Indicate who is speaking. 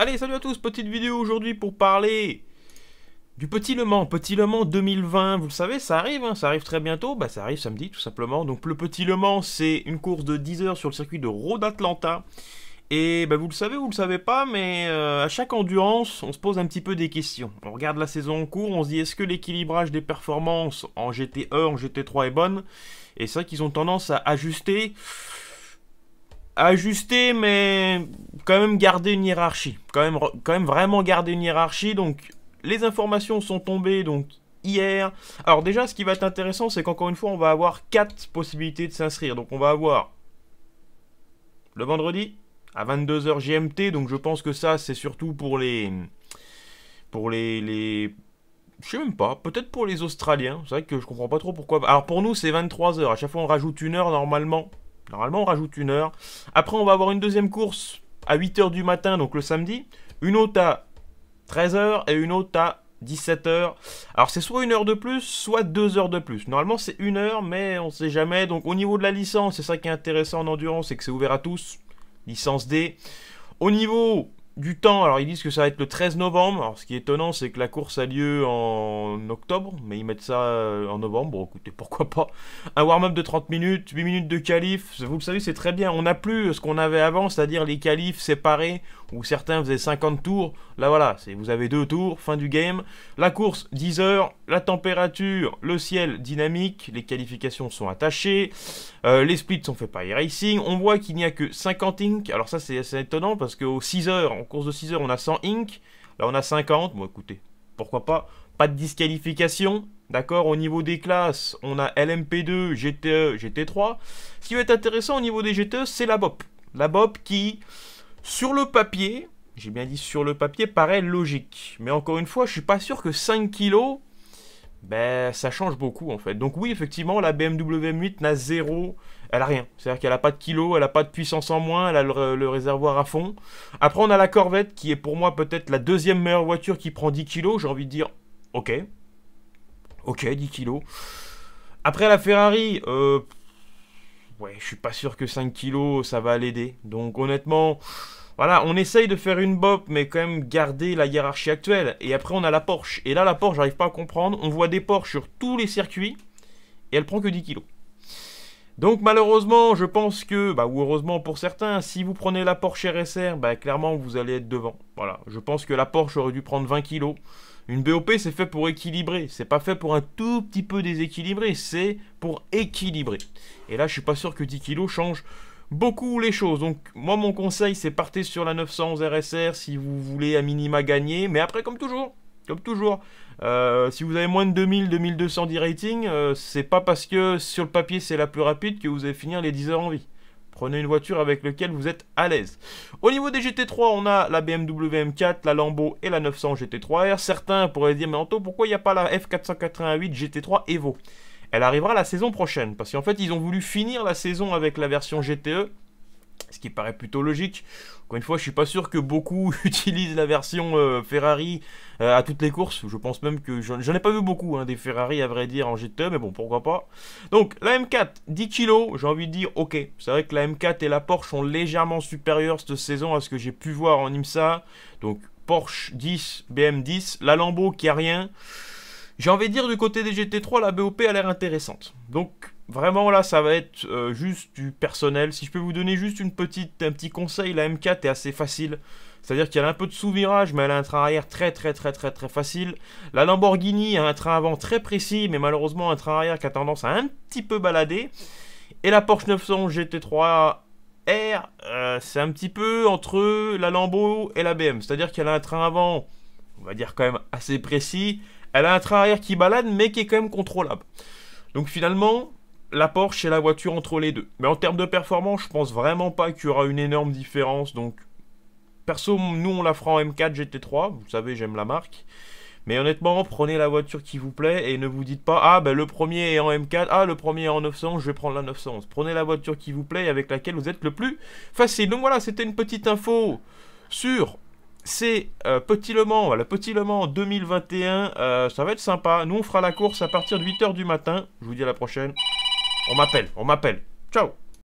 Speaker 1: Allez, salut à tous, petite vidéo aujourd'hui pour parler du Petit Le Mans, Petit Le Mans 2020, vous le savez, ça arrive, hein, ça arrive très bientôt, bah, ça arrive samedi tout simplement. Donc le Petit Le Mans, c'est une course de 10 heures sur le circuit de Road Atlanta. Et bah, vous le savez, vous le savez pas, mais euh, à chaque endurance, on se pose un petit peu des questions. On regarde la saison en cours, on se dit est-ce que l'équilibrage des performances en GTE, en GT3 est bonne Et c'est vrai qu'ils ont tendance à ajuster ajuster, mais quand même garder une hiérarchie, quand même, quand même vraiment garder une hiérarchie. Donc les informations sont tombées donc hier. Alors déjà, ce qui va être intéressant, c'est qu'encore une fois, on va avoir quatre possibilités de s'inscrire. Donc on va avoir le vendredi à 22h GMT. Donc je pense que ça, c'est surtout pour les... Pour les... les je sais même pas, peut-être pour les Australiens, c'est vrai que je comprends pas trop pourquoi. Alors pour nous c'est 23h, à chaque fois on rajoute une heure normalement. Normalement on rajoute une heure. Après on va avoir une deuxième course à 8h du matin, donc le samedi, une autre à 13h et une autre à 17h. Alors c'est soit une heure de plus, soit deux heures de plus. Normalement c'est une heure, mais on sait jamais. Donc au niveau de la licence, c'est ça qui est intéressant en endurance, c'est que c'est ouvert à tous. Licence D. Au niveau du temps. Alors ils disent que ça va être le 13 novembre. Alors ce qui est étonnant, c'est que la course a lieu en octobre, mais ils mettent ça euh, en novembre. écoutez, pourquoi pas. Un warm-up de 30 minutes, 8 minutes de qualif. Vous le savez, c'est très bien. On n'a plus ce qu'on avait avant, c'est-à-dire les qualifs séparés où certains faisaient 50 tours. Là voilà, vous avez deux tours, fin du game. La course 10 heures, la température, le ciel dynamique, les qualifications sont attachées, euh, les splits sont faits par iRacing. racing On voit qu'il n'y a que 50 inks, Alors ça c'est assez étonnant parce qu'aux 6 heures on course de 6 heures, on a 100 Inc. Là, on a 50. Bon, écoutez, pourquoi pas. Pas de disqualification. D'accord Au niveau des classes, on a LMP2, GTE, GT3. Ce qui va être intéressant au niveau des GTE, c'est la BOP. La BOP qui, sur le papier, j'ai bien dit sur le papier, paraît logique. Mais encore une fois, je suis pas sûr que 5 kilos ben, ça change beaucoup en fait. Donc oui, effectivement, la BMW M8 n'a zéro, elle a rien. C'est-à-dire qu'elle a pas de kilo, elle n'a pas de puissance en moins, elle a le, réservoir à fond. Après, on a la Corvette qui est pour moi peut-être la deuxième meilleure voiture qui prend 10 kilos. J'ai envie de dire, ok, ok, 10 kilos. Après, la Ferrari, euh, ouais, je suis pas sûr que 5 kilos, ça va l'aider. Donc honnêtement... Voilà, on essaye de faire une bop, mais quand même garder la hiérarchie actuelle. Et après, on a la Porsche. Et là, la Porsche, j'arrive pas à comprendre. On voit des Porsches sur tous les circuits, et elle prend que 10 kilos. Donc malheureusement, je pense que, bah, ou heureusement pour certains, si vous prenez la Porsche RSR, bah, clairement vous allez être devant. Voilà, je pense que la Porsche aurait dû prendre 20 kilos. Une BOP, c'est fait pour équilibrer. C'est pas fait pour un tout petit peu déséquilibrer. C'est pour équilibrer. Et là, je suis pas sûr que 10 kilos change beaucoup les choses. Donc moi mon conseil c'est partez sur la 911 RSR si vous voulez à minima gagner. Mais après comme toujours, comme toujours, euh, si vous avez moins de 2000, 2200 rating, euh, c'est pas parce que sur le papier c'est la plus rapide que vous allez finir les 10 heures en vie. Prenez une voiture avec laquelle vous êtes à l'aise. Au niveau des GT3, on a la BMW M4, la Lambo et la 900 GT3R. Certains pourraient dire, mais Anto, pourquoi il n'y a pas la F488 GT3 Evo elle arrivera la saison prochaine. Parce qu'en fait, ils ont voulu finir la saison avec la version GTE, ce qui paraît plutôt logique. Encore une fois, je suis pas sûr que beaucoup utilisent la version euh, Ferrari euh, à toutes les courses. Je pense même que j'en ai pas vu beaucoup hein, des Ferrari à vrai dire en GTE, mais bon, pourquoi pas. Donc la M4, 10 kg, j'ai envie de dire ok. C'est vrai que la M4 et la Porsche sont légèrement supérieures cette saison à ce que j'ai pu voir en IMSA. Donc Porsche 10, BM 10, la Lambo qui a rien. J'ai envie de dire, du côté des GT3, la BOP a l'air intéressante. Donc, vraiment, là, ça va être euh, juste du personnel. Si je peux vous donner juste une petite, un petit conseil, la M4 est assez facile. C'est-à-dire qu'elle a un peu de sous-virage, mais elle a un train arrière très, très, très, très, très facile. La Lamborghini a un train avant très précis, mais malheureusement, un train arrière qui a tendance à un petit peu balader. Et la Porsche 900 GT3 R, euh, c'est un petit peu entre la Lambo et la BM. C'est-à-dire qu'elle a un train avant, on va dire quand même assez précis, elle a un train arrière qui balade, mais qui est quand même contrôlable. Donc finalement, la Porsche et la voiture entre les deux. Mais en termes de performance, je pense vraiment pas qu'il y aura une énorme différence. Donc, perso, nous on la fera en M4 GT3. Vous savez, j'aime la marque. Mais honnêtement, prenez la voiture qui vous plaît et ne vous dites pas Ah, ben le premier est en M4, ah, le premier est en 900, je vais prendre la 911. Prenez la voiture qui vous plaît et avec laquelle vous êtes le plus facile. Donc voilà, c'était une petite info sur c'est euh, Petit Le Mans. Voilà, Petit Le Mans 2021, euh, ça va être sympa. Nous, on fera la course à partir de 8h du matin. Je vous dis à la prochaine. On m'appelle, on m'appelle. Ciao